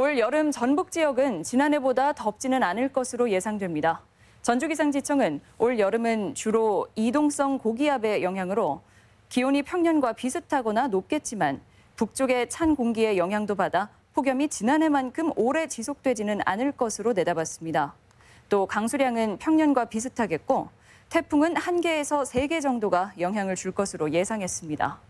올 여름 전북 지역은 지난해보다 덥지는 않을 것으로 예상됩니다. 전주기상지청은 올 여름은 주로 이동성 고기압의 영향으로 기온이 평년과 비슷하거나 높겠지만 북쪽의 찬 공기의 영향도 받아 폭염이 지난해만큼 오래 지속되지는 않을 것으로 내다봤습니다. 또 강수량은 평년과 비슷하겠고 태풍은 1개에서 3개 정도가 영향을 줄 것으로 예상했습니다.